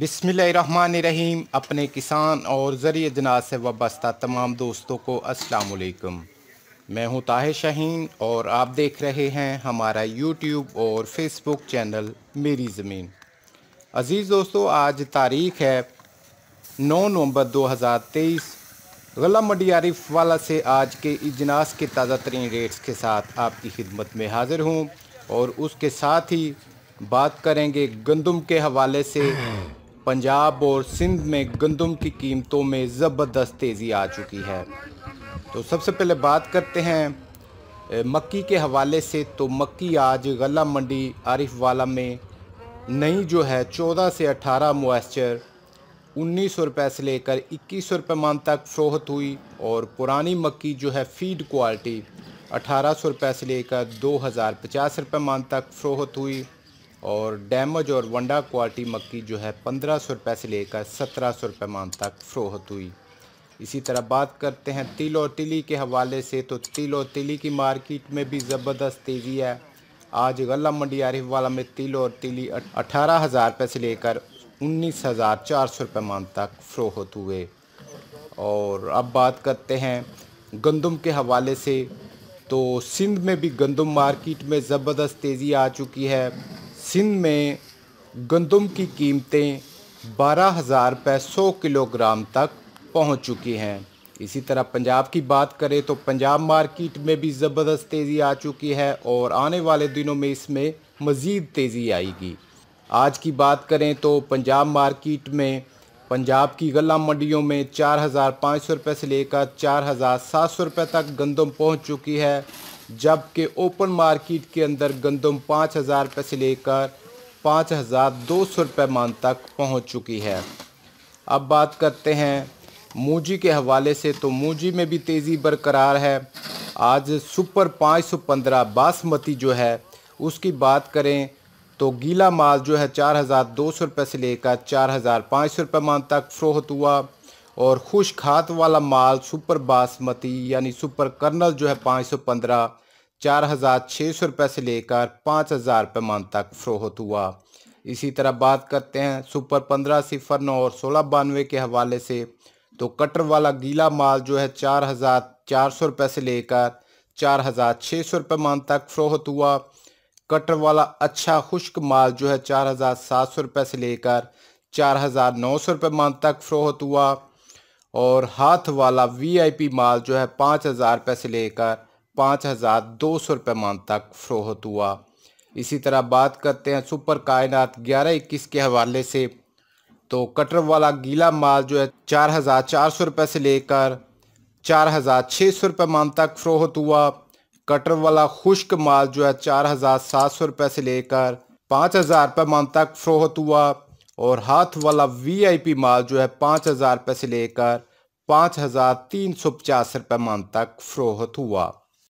बिसमीम अपने किसान और ज़रिए जनाज से वाबस्ता तमाम दोस्तों को अस्सलाम मैं हूं ताहे शाहीन और आप देख रहे हैं हमारा यूट्यूब और फेसबुक चैनल मेरी ज़मीन अज़ीज़ दोस्तों आज तारीख़ है 9 नवंबर 2023 गला आरिफ वाला से आज के इजनास के ताज़ा तरीन रेट्स के साथ आपकी खिदमत में हाज़िर हूँ और उसके साथ ही बात करेंगे गंदम के हवाले से पंजाब और सिंध में गंदम की कीमतों में ज़बरदस्त तेज़ी आ चुकी है तो सबसे पहले बात करते हैं मक्की के हवाले से तो मक्की आज गला मंडी आरिफ वाला में नई जो है चौदह से अठारह मॉइस्चर उन्नीस सौ रुपये से लेकर इक्कीस सौ रुपये मान तक फ़रोहत हुई और पुरानी मक्की जो है फीड क्वालिटी अठारह सौ रुपये से लेकर दो हज़ार पचास रुपये मान तक फ़रोहत हुई और डैमज और वंडा क्वालिटी मक्की जो है पंद्रह सौ रुपये से लेकर सत्रह सौ रुपये मान तक फ़रोहत हुई इसी तरह बात करते हैं तिल और तिली के हवाले से तो तिल और तिली की मार्केट में भी ज़बरदस्त तेज़ी है आज गला मंडी आरिफ वाला में तिल और तिली अठारह हज़ार रुपये से लेकर उन्नीस हज़ार चार सौ रुपये मान तक फ़रोहत हुए और अब बात करते हैं गंदम के हवाले से तो सिंध में भी गंदम मार्केट में ज़बरदस्त तेज़ी आ चुकी है सिंध में गंदम की कीमतें बारह हज़ार रुपये सौ किलोग्राम तक पहुंच चुकी हैं इसी तरह पंजाब की बात करें तो पंजाब मार्केट में भी ज़बरदस्त तेज़ी आ चुकी है और आने वाले दिनों में इसमें मज़ीद तेज़ी आएगी आज की बात करें तो पंजाब मार्केट में पंजाब की गला मंडियों में चार हज़ार पाँच सौ रुपये से लेकर चार हज़ार सात सौ रुपये तक गंदम पहुंच चुकी है जबकि ओपन मार्केट के अंदर गंदम पाँच हज़ार रुपये से लेकर पाँच हज़ार दो सौ रुपये मान तक पहुँच चुकी है अब बात करते हैं मूजी के हवाले से तो मूजी में भी तेज़ी बरकरार है आज सुपर पाँच सौ पंद्रह बासमती जो है उसकी बात करें तो गीला माल जो है चार हज़ार दो सौ रुपये से लेकर चार हज़ार पाँच सौ रुपये मान तक फ़रोहत हुआ और खुश खात वाला माल सुपर बासमती यानी सुपर कर्नल जो है पाँच सौ पंद्रह चार हज़ार छः सौ रुपये से लेकर पाँच हज़ार रुपये मान तक फ़रोहत हुआ इसी तरह बात करते हैं सुपर पंद्रह सिफर नौ और सोलह बानवे के हवाले से तो कटर वाला गीला माल जो है चार हज़ार चार सौ रुपये से लेकर चार हज़ार छः सौ रुपये मान तक फ़रोहत हुआ कटर वाला अच्छा खुश्क माल जो है चार हज़ार सात सौ रुपये से लेकर चार हज़ार नौ सौ रुपये मान तक फ़रोहत हुआ और हाथ वाला पी माल जो है पाँच हज़ार रुपये से लेकर पाँच हज़ार दो सौ रुपये मान तक फरोहत हुआ इसी तरह बात करते हैं सुपर कायनात ग्यारह इक्कीस के हवाले से तो कटर वाला गीला माल जो है चार हज़ार चार सौ रुपये से लेकर चार हज़ार छः सौ रुपये मान तक फरोहत हुआ कटर वाला खुश्क माल जो है चार हज़ार सात सौ रुपये से लेकर पाँच हज़ार रुपये मान तक फरोहत हुआ और हाथ वाला वी आई पी माल जो है पाँच हज़ार रुपये से लेकर पाँच हज़ार तीन सौ पचास रुपये मान तक फरोहत हुआ